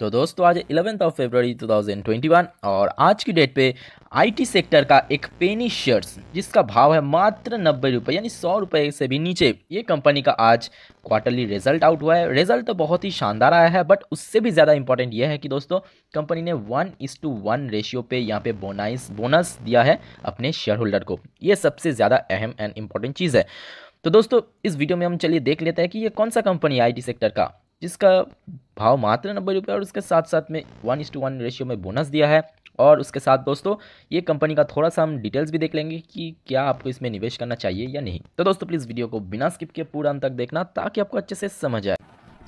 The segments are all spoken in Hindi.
तो दोस्तों आज इलेवेंथ ऑफ फेबररी 2021 और आज की डेट पे आईटी सेक्टर का एक पेनी शेयर्स जिसका भाव है मात्र नब्बे रुपये यानी सौ रुपये से भी नीचे ये कंपनी का आज क्वार्टरली रिजल्ट आउट हुआ है रिजल्ट तो बहुत ही शानदार आया है बट उससे भी ज़्यादा इंपॉर्टेंट यह है कि दोस्तों कंपनी ने one is to one ratio पे यहाँ पे बोनाइस बोनस दिया है अपने शेयर होल्डर को ये सबसे ज़्यादा अहम एंड इम्पॉर्टेंट चीज़ है तो दोस्तों इस वीडियो में हम चलिए देख लेते हैं कि ये कौन सा कंपनी है आईटी सेक्टर का जिसका भाव मात्र नब्बे रुपये और उसके साथ साथ में one is to one ratio में बोनस दिया है और उसके साथ दोस्तों ये कंपनी का थोड़ा सा हम डिटेल्स भी देख लेंगे कि क्या आपको इसमें निवेश करना चाहिए या नहीं तो दोस्तों प्लीज़ वीडियो को बिना स्किप किए पूरा अंत तक देखना ताकि आपको अच्छे से समझ आए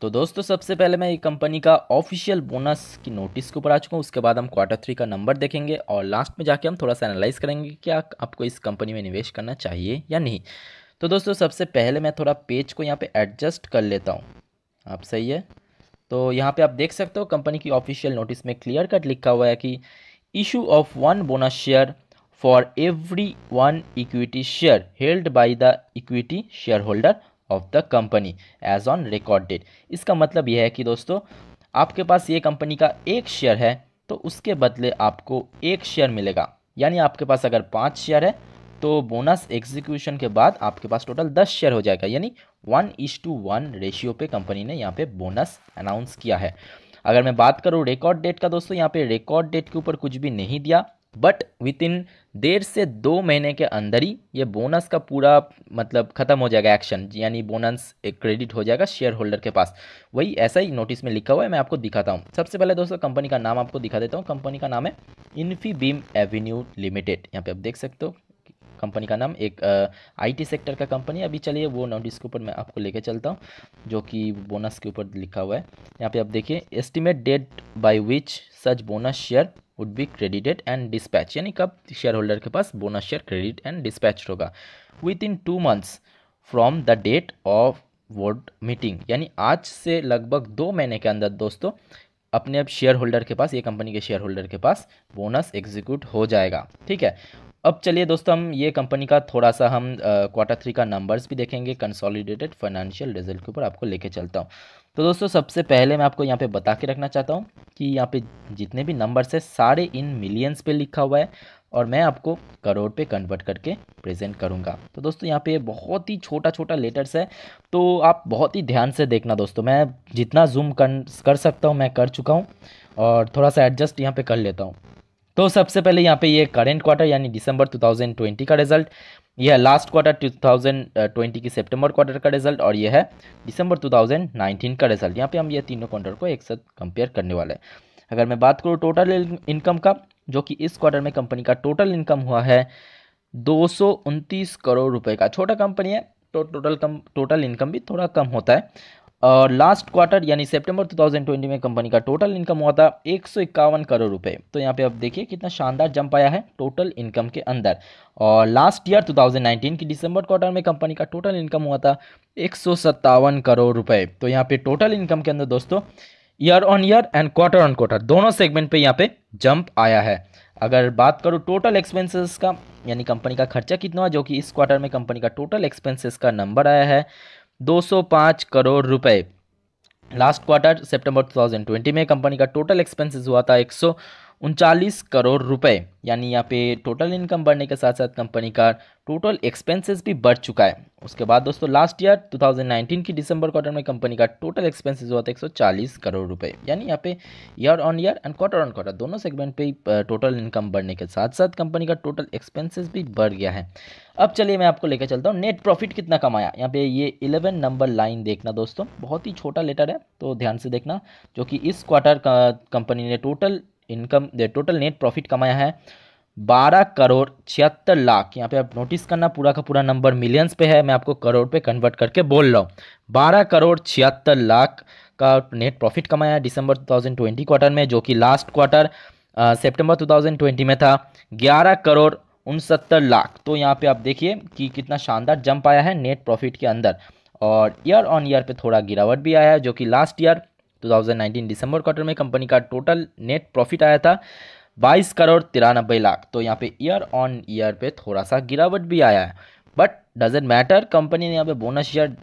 तो दोस्तों सबसे पहले मैं ये कंपनी का ऑफिशियल बोनस की नोटिस के ऊपर आ चुका हूँ उसके बाद हम क्वार्टर थ्री का नंबर देखेंगे और लास्ट में जाके हम थोड़ा सा एनालाइज करेंगे कि आपको इस कंपनी में निवेश करना चाहिए या नहीं तो दोस्तों सबसे पहले मैं थोड़ा पेज को यहाँ पे एडजस्ट कर लेता हूँ आप सही है तो यहाँ पर आप देख सकते हो कंपनी की ऑफिशियल नोटिस में क्लियर कट लिखा हुआ है कि issue of one bonus share for every one equity share held by the equity share holder of the company as on record date इसका मतलब यह है कि दोस्तों आपके पास ये कंपनी का एक शेयर है तो उसके बदले आपको एक शेयर मिलेगा यानी आपके पास अगर पाँच शेयर है तो बोनस एग्जीक्यूशन के बाद आपके पास टोटल दस शेयर हो जाएगा यानी one is to one ratio पे कंपनी ने यहाँ पे बोनस अनाउंस किया है अगर मैं बात करूँ रिकॉर्ड डेट का दोस्तों यहाँ पे रिकॉर्ड डेट के ऊपर कुछ भी नहीं दिया बट विद इन देर से दो महीने के अंदर ही ये बोनस का पूरा मतलब ख़त्म हो जाएगा एक्शन यानी बोनस एक क्रेडिट हो जाएगा शेयर होल्डर के पास वही ऐसा ही नोटिस में लिखा हुआ है मैं आपको दिखाता हूँ सबसे पहले दोस्तों कंपनी का नाम आपको दिखा देता हूँ कंपनी का नाम है इन्फी बीम एवेन्यू लिमिटेड यहाँ पे आप देख सकते हो कंपनी का नाम एक आईटी सेक्टर का कंपनी अभी चलिए वो नोटिस के ऊपर मैं आपको लेके चलता हूँ जो कि बोनस के ऊपर लिखा हुआ है यहाँ पे आप देखिए estimate date by which such bonus share would be credited and dispatch यानी कब शेयर होल्डर के पास bonus share credit and dispatch होगा within two months from the date of board meeting यानी आज से लगभग दो महीने के अंदर दोस्तों अपने अब शेयर होल्डर के पास ये कंपनी के शेयर होल्डर के पास बोनस एग्जीक्यूट हो जाएगा ठीक है अब चलिए दोस्तों हम ये कंपनी का थोड़ा सा हम क्वार्टर थ्री का नंबर्स भी देखेंगे कंसोलिडेटेड फाइनेंशियल रिजल्ट के ऊपर आपको लेके चलता हूँ तो दोस्तों सबसे पहले मैं आपको यहाँ पे बता के रखना चाहता हूँ कि यहाँ पे जितने भी नंबर्स है सारे इन मिलियंस पे लिखा हुआ है और मैं आपको करोड़ पे कन्वर्ट करके प्रेजेंट करूँगा तो दोस्तों यहाँ पे बहुत ही छोटा छोटा लेटर्स है तो आप बहुत ही ध्यान से देखना दोस्तों मैं जितना जूम कर, कर सकता हूँ मैं कर चुका हूँ और थोड़ा सा एडजस्ट यहाँ पर कर लेता हूँ तो सबसे पहले यहाँ पे ये करेंट क्वार्टर यानी दिसंबर 2020 का रिजल्ट यह है लास्ट क्वार्टर 2020 की सितंबर क्वार्टर का रिजल्ट और यह है दिसंबर 2019 का रिजल्ट यहाँ पे हम ये तीनों क्वार्टर को एक साथ कंपेयर करने वाले हैं अगर मैं बात करूँ टोटल इनकम का जो कि इस क्वार्टर में कंपनी का टोटल इनकम हुआ है दो करोड़ रुपये का छोटा कंपनी है तो टोटल कम टोटल इनकम भी थोड़ा कम होता है और लास्ट क्वार्टर यानी सितंबर 2020 में कंपनी का टोटल इनकम हुआ था एक करोड़ रुपए तो यहाँ पे आप देखिए कितना शानदार जंप आया है टोटल इनकम के अंदर और लास्ट ईयर 2019 की दिसंबर क्वार्टर में कंपनी का टोटल इनकम हुआ था एक करोड़ रुपए तो यहाँ पे टोटल इनकम के अंदर दोस्तों year on year and quarter on quarter दोनों सेगमेंट पर यहाँ पे जंप आया है अगर बात करूँ टोटल एक्सपेंसेस का यानी कंपनी का खर्चा कितना जो कि इस क्वार्टर में कंपनी का टोटल एक्सपेंसेस का नंबर आया है 205 करोड़ रुपए लास्ट क्वार्टर सितंबर 2020 में कंपनी का टोटल एक्सपेंसेस हुआ था सौ उनचालीस करोड़ रुपए यानी यहाँ पे टोटल इनकम बढ़ने के साथ साथ कंपनी का टोटल एक्सपेंसेस भी बढ़ चुका है उसके बाद दोस्तों लास्ट ईयर 2019 की दिसंबर क्वार्टर में कंपनी का टोटल एक्सपेंसेस हुआ था चालीस करोड़ रुपए यानी यहाँ पे year on year and quarter on quarter दोनों सेगमेंट पे टोटल इनकम बढ़ने के साथ साथ कंपनी का टोटल एक्सपेंसिस भी बढ़ गया है अब चलिए मैं आपको लेकर चलता हूँ नेट प्रॉफिट कितना कमाया यहाँ पे ये इलेवन नंबर लाइन देखना दोस्तों बहुत ही छोटा लेटर है तो ध्यान से देखना जो कि इस क्वार्टर कंपनी ने total income total net profit कमाया है बारह करोड़ छिहत्तर लाख यहाँ पे आप नोटिस करना पूरा का पूरा नंबर मिलियंस पे है मैं आपको करोड़ पे कन्वर्ट करके बोल रहा हूँ बारह करोड़ छिहत्तर लाख का नेट प्रॉफिट कमाया है दिसंबर 2020 क्वार्टर में जो कि लास्ट क्वार्टर सितंबर 2020 में था ग्यारह करोड़ उनसत्तर लाख तो यहाँ पे आप देखिए कि कितना शानदार जंप आया है नेट प्रॉफिट के अंदर और ईयर ऑन ईयर पर थोड़ा गिरावट भी आया है जो कि लास्ट ईयर 2019 दिसंबर क्वार्टर में कंपनी का टोटल नेट प्रॉफिट आया था 22 करोड़ तिरानबे लाख तो यहाँ पे ईयर ऑन ईयर पे थोड़ा सा गिरावट भी आया है बट डजेंट मैटर कंपनी ने यहाँ पे बोनस शेयर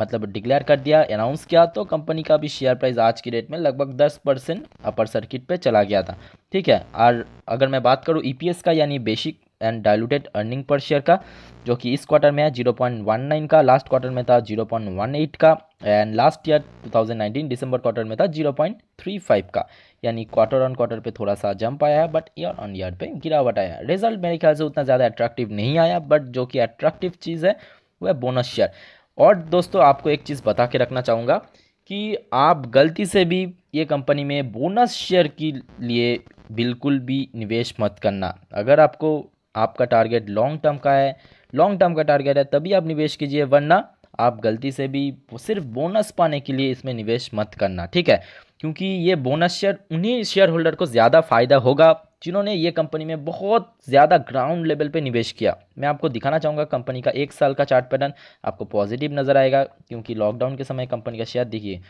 मतलब डिक्लेयर कर दिया अनाउंस किया तो कंपनी का भी शेयर प्राइस आज की डेट में लगभग 10 परसेंट अपर सर्किट पे चला गया था ठीक है और अगर मैं बात करूँ ईपीएस e का यानी basic and diluted earning per share का जो कि इस क्वार्टर में है नाइन का लास्ट क्वार्टर में था एट का एंड लास्ट ईयर 2019 दिसंबर क्वार्टर में था 0.35 का यानी क्वार्टर ऑन क्वार्टर पे थोड़ा सा जंप आया है बट ईयर ऑन ईयर पे गिरावट आया रिजल्ट मेरे ख्याल से उतना ज़्यादा अट्रैक्टिव नहीं आया बट जो कि अट्रैक्टिव चीज़ है वह बोनस शेयर और दोस्तों आपको एक चीज़ बता के रखना चाहूँगा कि आप गलती से भी ये कंपनी में बोनस शेयर के लिए बिल्कुल भी निवेश मत करना अगर आपको आपका टारगेट लॉन्ग टर्म का है लॉन्ग टर्म का टारगेट है तभी आप निवेश कीजिए वरना आप गलती से भी सिर्फ बोनस पाने के लिए इसमें निवेश मत करना ठीक है क्योंकि ये बोनस शेयर उन्हीं शेयर होल्डर को ज़्यादा फ़ायदा होगा जिन्होंने ये कंपनी में बहुत ज़्यादा ग्राउंड लेवल पे निवेश किया मैं आपको दिखाना चाहूँगा कंपनी का एक साल का चार्ट पैटर्न आपको पॉजिटिव नज़र आएगा क्योंकि लॉकडाउन के समय कंपनी का शेयर देखिए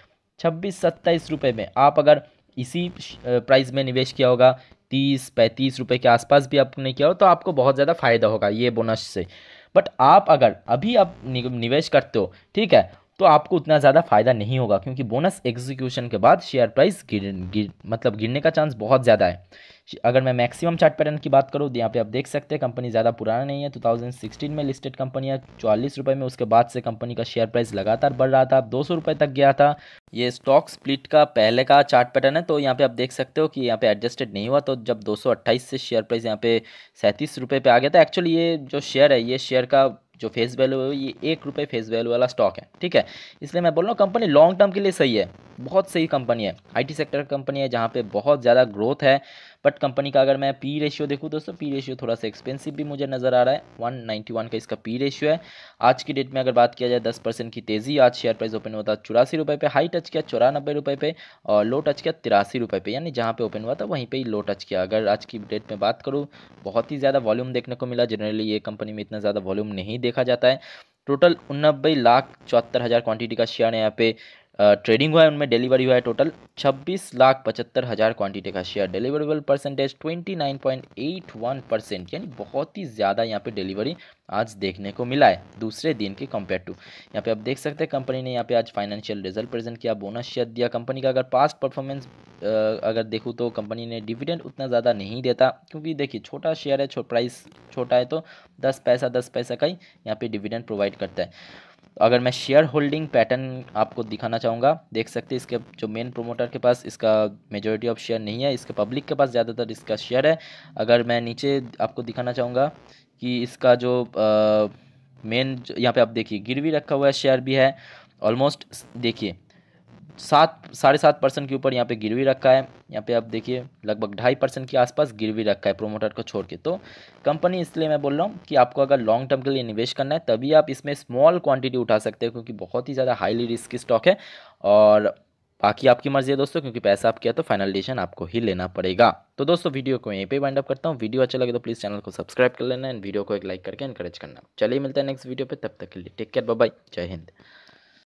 छब्बीस सत्ताईस रुपये में आप अगर इसी प्राइस में निवेश किया होगा तीस पैंतीस रुपये के आसपास भी आपने किया हो तो आपको बहुत ज़्यादा फ़ायदा होगा ये बोनस से बट आप अगर अभी आप निवेश करते हो ठीक है तो आपको उतना ज़्यादा फ़ायदा नहीं होगा क्योंकि बोनस एग्जीक्यूशन के बाद शेयर प्राइस गिर, गिर मतलब गिरने का चांस बहुत ज़्यादा है अगर मैं मैक्सिमम चार्ट पैटर्न की बात करूँ तो यहाँ पे आप देख सकते हैं कंपनी ज़्यादा पुराना नहीं है 2016 में लिस्टेड कंपनी है चालीस रुपये में उसके बाद से कंपनी का शेयर प्राइस लगातार बढ़ रहा था दो सौ तक गया था ये स्टॉक स्प्लिट का पहले का चार्ट पैटर्न है तो यहाँ पे आप देख सकते हो कि यहाँ पे एडजस्टेड नहीं हुआ तो जब दो से शेयर प्राइस यहाँ पे सैंतीस रुपये पे आ गया था एक्चुअली ये जो शेयर है ये शेयर का जो फेस वैल्यू है ये एक रुपये फेस वैल्यू वाला स्टॉक है ठीक है इसलिए मैं बोल रहा हूँ कंपनी लॉन्ग टर्म के लिए सही है बहुत सही कंपनी है आईटी सेक्टर की कंपनी है जहाँ पे बहुत ज़्यादा ग्रोथ है बट कंपनी का अगर मैं पी रेशियो देखूँ दोस्तों पी रेशियो थोड़ा सा एक्सपेंसिव भी मुझे नज़र आ रहा है वन का इसका पी रेशियो है आज की डेट में अगर बात किया जाए दस परसेंट की तेज़ी आज शेयर प्राइस ओपन हुआ था चौरासी रुपये पे हाई टच किया चौरानबे रुपये पे और लो टच किया तिरासी रुपये पे यानी जहाँ पे ओपन हुआ था वहीं पर ही लो टच किया अगर आज की डेट में बात करूँ बहुत ही ज़्यादा वॉल्यूम देखने को मिला जनरली ये कंपनी में इतना ज़्यादा वॉल्यूम नहीं देखा जाता है टोटल उन्नबे लाख चौहत्तर हज़ार क्वान्टिटी का शेयर यहाँ पे ट्रेडिंग हुआ है उनमें डिलीवरी हुआ है टोटल छब्बीस लाख पचहत्तर हज़ार क्वान्टिटी का share deliverable percentage twenty nine point eight one percent यानी बहुत ही ज़्यादा यहाँ पे डिलीवरी आज देखने को मिला है दूसरे दिन के कंपेयर टू यहाँ पे आप देख सकते हैं कंपनी ने यहाँ पे आज फाइनेंशियल रिजल्ट प्रेजेंट किया बोनस शेयर दिया कंपनी का अगर पास्ट परफॉर्मेंस अगर देखूँ तो कंपनी ने डिविडेंड उतना ज़्यादा नहीं देता क्योंकि देखिए छोटा शेयर है छो प्राइस छोटा है तो दस पैसा दस पैसा का ही यहाँ पर डिविडेंड प्रोवाइड करता है तो अगर मैं शेयर होल्डिंग पैटर्न आपको दिखाना चाहूँगा देख सकते हैं इसके जो मेन प्रोमोटर के पास इसका मेजोरिटी ऑफ शेयर नहीं है इसके पब्लिक के पास ज़्यादातर इसका शेयर है अगर मैं नीचे आपको दिखाना चाहूँगा कि इसका जो मेन यहाँ पे आप देखिए गिरवी रखा हुआ शेयर भी है ऑलमोस्ट देखिए सात साढ़े सात परसेंट के ऊपर यहाँ पे गिरवी रखा है यहाँ पे आप देखिए लगभग ढाई परसेंट के आसपास गिरवी रखा है प्रोमोटर को छोड़ के तो कंपनी इसलिए मैं बोल रहा हूँ कि आपको अगर लॉन्ग टर्म के लिए निवेश करना है तभी आप इसमें स्मॉल क्वांटिटी उठा सकते हो क्योंकि बहुत ही ज़्यादा हाईली रिस्की स्टॉक है और बाकी आपकी मर्जी है दोस्तों क्योंकि पैसा आप किया तो फाइनल डिसीजन आपको ही लेना पड़ेगा तो दोस्तों वीडियो को यहीं पर वाइंड अप करता हूँ वीडियो अच्छा लगे तो प्लीज़ चैनल को सब्सक्राइब कर लेना एंड वीडियो को एक लाइक करके इनकरेज करना चलिए मिलता है नेक्स्ट वीडियो पर तब तक के लिए टेक केयर बाय जय हिंद